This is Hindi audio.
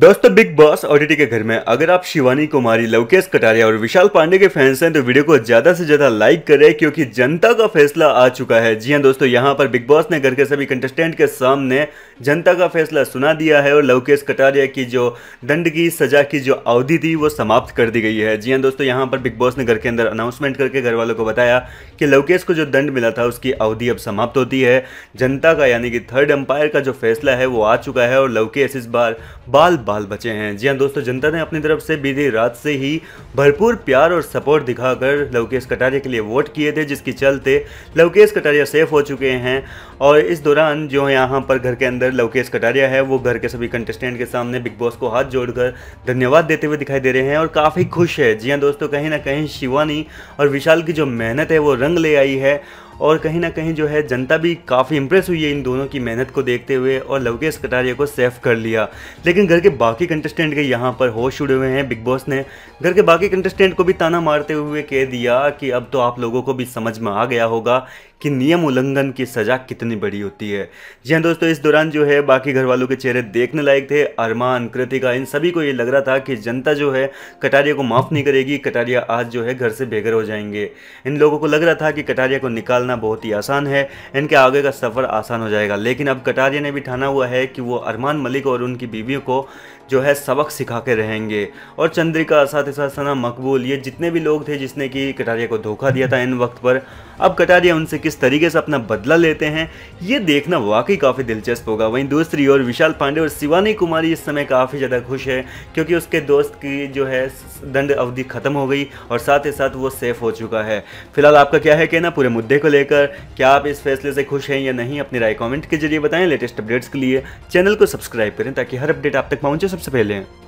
दोस्तों तो बिग बॉस ऑडिटी के घर में अगर आप शिवानी कुमारी लवकेश कटारिया और विशाल पांडे के फैंस हैं तो वीडियो को ज्यादा से ज्यादा लाइक करें क्योंकि जनता का फैसला आ चुका है जी हां दोस्तों यहां पर बिग बॉस ने घर के सभी कंटेस्टेंट के सामने जनता का फैसला सुना दिया है और लवकेश कटारिया की जो दंड की सजा की जो अवधि थी वो समाप्त कर दी गई है जी हाँ दोस्तों यहाँ पर बिग बॉस ने घर के अंदर अनाउंसमेंट करके घर वालों को बताया कि लवकेश को जो दंड मिला था उसकी अवधि अब समाप्त होती है जनता का यानी कि थर्ड एम्पायर का जो फैसला है वो आ चुका है और लवकेश इस बार बाल बाल बचे हैं जी हाँ दोस्तों जनता ने अपनी तरफ से बीती रात से ही भरपूर प्यार और सपोर्ट दिखाकर लवकेश कटारिया के लिए वोट किए थे जिसके चलते लवकेश कटारिया सेफ हो चुके हैं और इस दौरान जो यहाँ पर घर के अंदर लवकेश कटारिया है वो घर के सभी कंटेस्टेंट के सामने बिग बॉस को हाथ जोड़कर धन्यवाद देते हुए दिखाई दे रहे हैं और काफ़ी खुश है जी हाँ दोस्तों कहीं ना कहीं शिवानी और विशाल की जो मेहनत है वो रंग ले आई है और कहीं ना कहीं जो है जनता भी काफ़ी इंप्रेस हुई है इन दोनों की मेहनत को देखते हुए और लवकेश कटारिया को सेफ कर लिया लेकिन घर के बाकी कंटेस्टेंट के यहाँ पर होश उड़े हुए हैं बिग बॉस ने घर के बाकी कंटेस्टेंट को भी ताना मारते हुए कह दिया कि अब तो आप लोगों को भी समझ में आ गया होगा कि नियम उल्लंघन की सज़ा कितनी बड़ी होती है जी हाँ दोस्तों इस दौरान जो है बाकी घर वालों के चेहरे देखने लायक थे अरमान कृतिका इन सभी को ये लग रहा था कि जनता जो है कटारिया को माफ़ नहीं करेगी कटारिया आज जो है घर से बेघर हो जाएंगे इन लोगों को लग रहा था कि कटारिया को निकालना ठाना बहुत ही आसान है इनके आगे का सफ़र आसान हो जाएगा लेकिन अब कटारिया ने भी ठाना हुआ है कि वो अरमान मलिक और उनकी बीवियों को जो है सबक सिखा के रहेंगे और चंद्रिका साथ सना मकबूल ये जितने भी लोग थे जिसने कि कटारिया को धोखा दिया था इन वक्त पर अब कटारिया उनसे किस तरीके से अपना बदला लेते हैं ये देखना वाकई काफ़ी दिलचस्प होगा वहीं दूसरी ओर विशाल पांडे और शिवानी कुमारी इस समय काफ़ी ज़्यादा खुश है क्योंकि उसके दोस्त की जो है दंड अवधि खत्म हो गई और साथ ही साथ वो सेफ हो चुका है फिलहाल आपका क्या है कहना पूरे मुद्दे को लेकर क्या आप इस फैसले से खुश हैं या नहीं अपनी राय कमेंट के जरिए बताएं लेटेस्ट अपडेट्स के लिए चैनल को सब्सक्राइब करें ताकि हर अपडेट आप तक पहुंचे सबसे पहले